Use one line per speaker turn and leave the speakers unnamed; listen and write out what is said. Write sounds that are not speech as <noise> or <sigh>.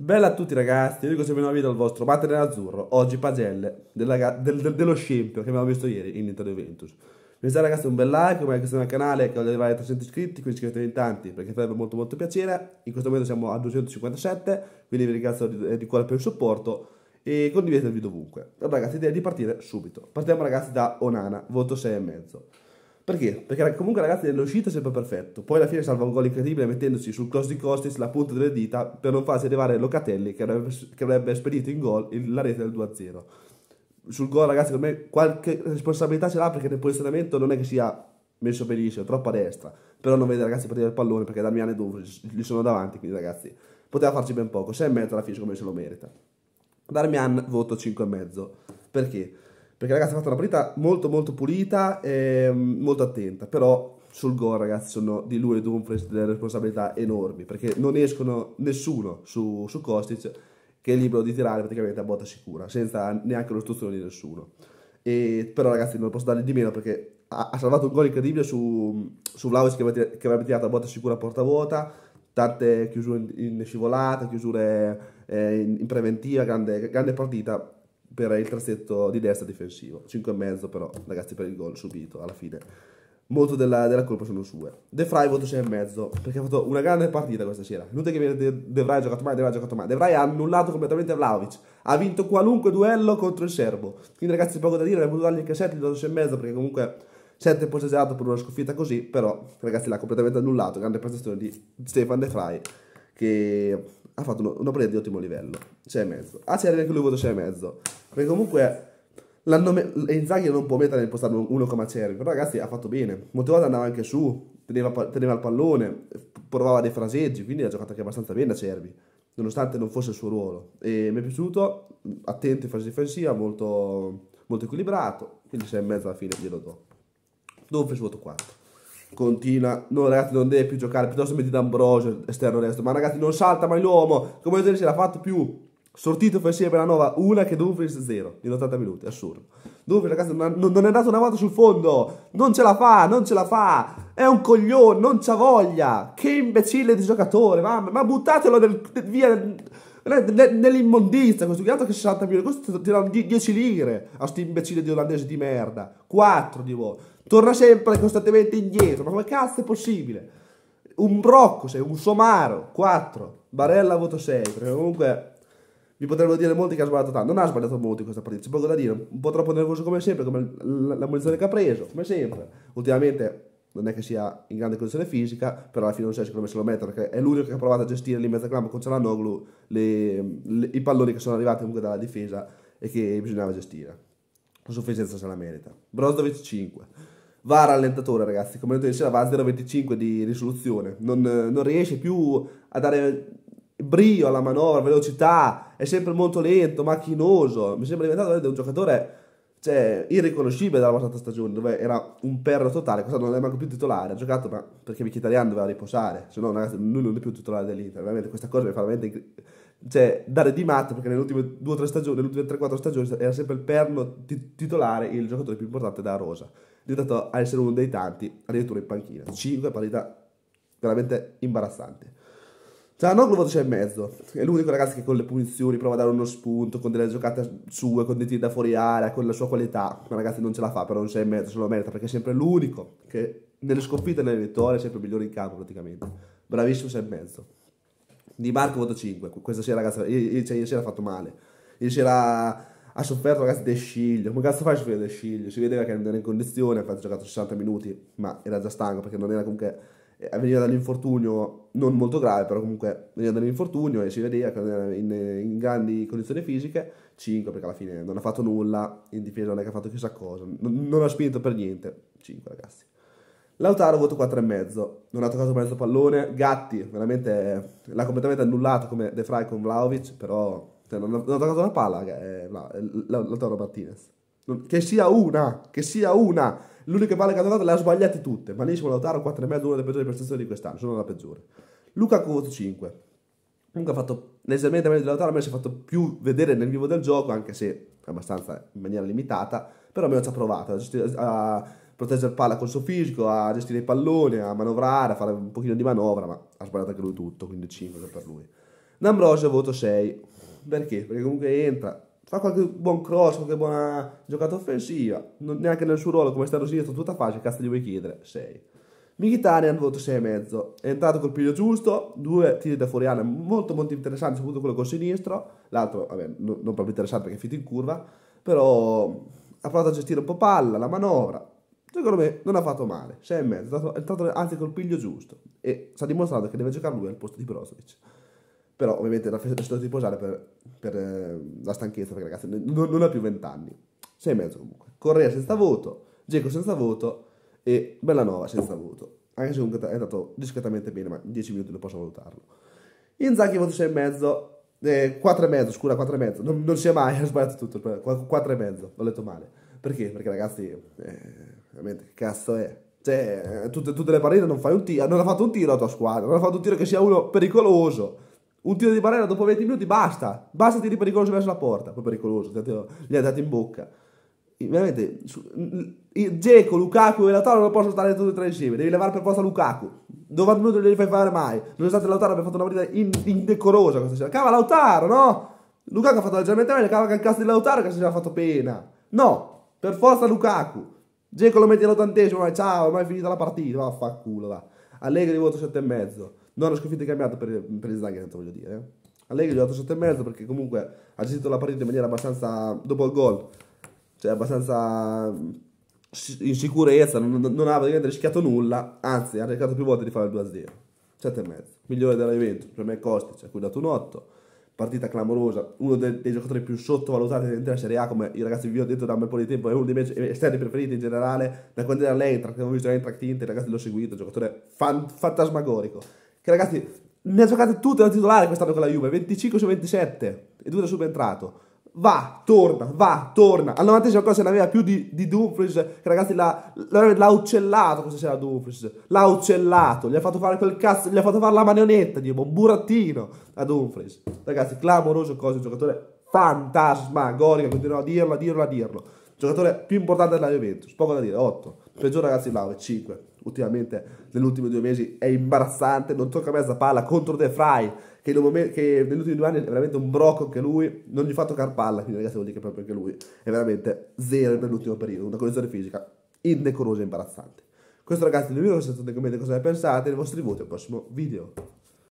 Bella a tutti ragazzi, io dico sempre una video al vostro battere azzurro, oggi pagelle della, del, del, dello scempio che abbiamo visto ieri in Nintendo Juventus. Mi sa ragazzi un bel like, come questo al canale che voglio arrivare a 300 iscritti, quindi iscrivetevi in tanti perché farebbe molto molto piacere. In questo momento siamo a 257, quindi vi ringrazio di, eh, di cuore per il supporto e condividetevi dovunque. Allora ragazzi direi di partire subito. Partiamo ragazzi da Onana, voto 6,5. Perché? Perché comunque ragazzi nell'uscita è sempre perfetto, poi alla fine salva un gol incredibile mettendosi sul cross di Costis la punta delle dita per non farsi arrivare Locatelli che avrebbe, che avrebbe spedito in gol la rete del 2-0. Sul gol ragazzi per me qualche responsabilità ce l'ha perché nel posizionamento non è che sia messo benissimo, troppo a destra, però non vede ragazzi partire il pallone perché Damiano e Dumfries gli sono davanti, quindi ragazzi poteva farci ben poco, 6 e mezzo alla fine come se lo merita. Darmian voto e 5,5 perché? Perché ragazzi ha fatto una partita molto molto pulita e mm, molto attenta, però sul gol ragazzi sono di lui e Dumfries delle responsabilità enormi, perché non escono nessuno su, su Kostic che è libero di tirare praticamente a botta sicura, senza neanche lo struzione di nessuno. E, però ragazzi non posso dargli di meno perché ha, ha salvato un gol incredibile su, su Vlaovic che, che avrebbe tirato a botta sicura a porta vuota, tante chiusure in, in scivolata, chiusure eh, in, in, preventiva, grande, grande partita per il trasetto di destra difensivo. 5 e mezzo, però, ragazzi, per il gol subito alla fine. Molto della, della colpa sono sue. De Vrij voto 6 e mezzo, perché ha fatto una grande partita questa sera. Inutile che viene De, De Vrij ha giocato male, De Vrij ha giocato male. De Vrij ha annullato completamente Vlaovic. Ha vinto qualunque duello contro il serbo. Quindi ragazzi, poco da dire, avrei potuto dargli anche 7, gli do mezzo, perché comunque 7 è posseggiato per una sconfitta così, però ragazzi l'ha completamente annullato. Grande prestazione di Stefan De Vrij che ha fatto una partita di ottimo livello. 6 e mezzo. Ah, c'era anche lui voto 6 e mezzo. Perché comunque l'hanno me- Inzaghi non può mettere nel posto uno come Acerbi, però ragazzi ha fatto bene. Molte volte andava anche su, teneva, teneva il pallone, provava dei fraseggi, quindi ha giocato anche abbastanza bene Acerbi, nonostante non fosse il suo ruolo. E mi è piaciuto, attento in fase difensiva, molto, molto equilibrato, quindi sei in mezzo alla fine glielo do. Dove su 4 continua. No, ragazzi, non deve più giocare. Piuttosto metti D'Ambrosio esterno destro. Ma ragazzi, non salta mai l'uomo. Come vedete si l'ha fatto più. Sortito faceva per la nuova una che Dumfries 0 in 80 minuti, assurdo. Dumfries ragazzi non, non, è andato una volta sul fondo, non ce la fa, non ce la fa, è un coglione, non c'ha voglia, che imbecille di giocatore, mamma, ma buttatelo nel, via nell'immondizia, questo altro che 60 milioni, questo ti tirano 10 lire a questo imbecille di olandese di merda, 4 di voi, torna sempre costantemente indietro, ma come cazzo è possibile? Un Brocco sei, un Somaro, 4, Barella voto 6, perché comunque vi potrebbero dire molti che ha sbagliato tanto. Non ha sbagliato molto in questa partita, c'è poco da dire. Un po' troppo nervoso come sempre, come la munizione che ha preso, come sempre. Ultimamente non è che sia in grande condizione fisica, però alla fine non so secondo me se lo mette perché è l'unico che ha provato a gestire lì in mezzo al campo con Cialanoglu le, le, i palloni che sono arrivati comunque dalla difesa e che bisognava gestire. La sufficienza se la merita. Brozovic 5. Va rallentatore ragazzi, come ho detto ieri sera va a 0,25 di risoluzione, non, non riesce più a dare brio alla manovra, velocità, è sempre molto lento, macchinoso. Mi sembra diventato un giocatore cioè, irriconoscibile dalla passata stagione, dove era un perro totale, cosa non è manco più titolare, ha giocato ma perché Mkhitaryan doveva riposare, se no ragazzi, lui non è più titolare dell'Inter, veramente questa cosa mi fa veramente cioè, dare di matto perché nelle ultime 2-3 stagioni, nelle ultime 3-4 stagioni era sempre il perno t- titolare, il giocatore più importante da rosa, diventato a essere uno dei tanti, addirittura in panchina, 5 partita veramente imbarazzanti. Cioè, Cialanoglu voto c'è e mezzo. È l'unico ragazzo che con le punizioni prova a dare uno spunto, con delle giocate sue, con dei tiri da fuori area, con la sua qualità. Ma ragazzi non ce la fa, però non c'è e mezzo se lo merita perché è sempre l'unico che nelle sconfitte e nelle vittorie è sempre il migliore in campo praticamente. Bravissimo 6 e mezzo. Di Marco voto 5. Questa sera ragazzi, ieri, cioè, ieri sera ha fatto male. Ieri sera ha sofferto ragazzi del sciglio. Come cazzo fai a soffrire del sciglio? Si vedeva che non era in condizione, ha fatto giocato 60 minuti, ma era già stanco perché non era comunque eh, veniva dall'infortunio non molto grave, però comunque veniva dall'infortunio e si vedeva che era in, in, grandi condizioni fisiche, 5 perché alla fine non ha fatto nulla, in difesa non è che ha fatto chissà cosa, non, non ha spinto per niente, 5 ragazzi. Lautaro voto 4,5, non ha toccato mezzo pallone, Gatti veramente l'ha completamente annullato come De Frey con Vlaovic, però cioè, non, ha, non, ha, toccato una palla, eh, no, Lautaro Martinez. Che sia una, che sia una. L'unica palla che ha dato le ha sbagliate tutte. Malissimo Lautaro 4,5, una delle peggiori prestazioni di quest'anno, sono la peggiore. Luca Cozzo 5. Comunque ha fatto leggermente meglio di Lautaro, me si è fatto più vedere nel vivo del gioco, anche se abbastanza in maniera limitata, però almeno ci ha provato a, gestire, a proteggere palla col suo fisico, a gestire i palloni, a manovrare, a fare un pochino di manovra, ma ha sbagliato anche lui tutto, quindi 5 per lui. D'Ambrosio voto 6, perché? Perché comunque entra, fa qualche buon cross, qualche buona giocata offensiva, non, neanche nel suo ruolo come esterno sinistro, tutta facile, cazzo gli vuoi chiedere? 6. Mkhitaryan voto 6,5, è entrato col piglio giusto, due tiri da fuori area molto molto interessanti, soprattutto quello col sinistro, l'altro, vabbè, non, non proprio interessante perché è finito in curva, però ha provato a gestire un po' palla, la manovra, secondo me non ha fatto male, 6,5, è entrato, è entrato anzi col piglio giusto e sta dimostrando che deve giocare lui al posto di Brozovic. Però ovviamente la festa di riposare per, per, eh, la stanchezza, perché ragazzi non, non ha più 20 anni. 6 e mezzo comunque. Correa senza voto, Geco senza voto e Bellanova senza voto. Anche se comunque è andato discretamente bene, ma in 10 minuti non posso valutarlo. Inzaghi voto 6 e mezzo, eh, 4 e mezzo, scusa, 4 e mezzo. Non, non è mai, ho <laughs> sbagliato tutto. 4 e mezzo, l'ho letto male. Perché? Perché ragazzi, eh, veramente, che cazzo è? Cioè, eh, tutte, tutte le partite non fai un tiro, non ha fatto un tiro la tua squadra, non ha fatto un tiro che sia uno pericoloso un tiro di barriera dopo 20 minuti, basta, basta tiri pericolosi verso la porta, poi pericoloso, gli ha dato in bocca. Veramente, Geco, Lukaku e Lautaro non possono stare tutti e tre insieme, devi levare per forza Lukaku. 90 minuti non li fai fare mai, nonostante Lautaro abbia fatto una partita indecorosa questa sera. Cava Lautaro, no? Lukaku ha fatto leggermente meglio, cava anche il cazzo di Lautaro che si era fatto pena. No, per forza Lukaku. Geco lo metti all'ottantesimo, ma ciao, ormai è finita la partita, vaffanculo, va. Allegri voto 7,5 non ha sconfitto il campionato per, per il Zagreb, voglio dire. Eh. Allegri gli ho dato 7,5 perché comunque ha gestito la partita in maniera abbastanza, dopo il gol, cioè abbastanza in sicurezza, non, non, ha praticamente rischiato nulla, anzi ha cercato più volte di fare il 2-0. 7,5, migliore dell'evento, per me è Kostic, cioè, a cui dato un 8 partita clamorosa, uno dei, dei giocatori più sottovalutati dell'intera Serie A, come i ragazzi vi ho detto da un bel po' di tempo, è uno dei miei esterni preferiti in generale, da quando era l'Eintracht, avevo visto l'Eintracht Inter, ragazzi l'ho seguito, giocatore fan, fantasmagorico. Che ragazzi, ne ha giocate tutte da titolare quest'anno con la Juve, 25 su 27, e due da subentrato. Va, torna, va, torna. Al 90 ancora se ne aveva più di, di Dumfries, che ragazzi l'ha, l'ha uccellato questa sera Dumfries. L'ha uccellato, gli ha fatto fare quel cazzo, gli ha fatto fare la manionetta di un burattino a Dumfries. Ragazzi, clamoroso cosa, un giocatore fantasmagorico, continuo a dirlo, a dirlo, a dirlo. Giocatore più importante della Juventus, poco da dire, 8. Peggior ragazzi Vlaovic, 5. Ultimamente, negli ultimi due mesi, è imbarazzante, non tocca a mezza palla contro De Frey, che, momento, che, negli ultimi due anni è veramente un brocco anche lui, non gli ha fatto carpalla, quindi ragazzi vuol dire che proprio anche lui è veramente zero nell'ultimo periodo, una condizione fisica indecorosa e imbarazzante. Questo ragazzi è il video, lasciate nei commenti cosa ne pensate, i vostri voti al prossimo video.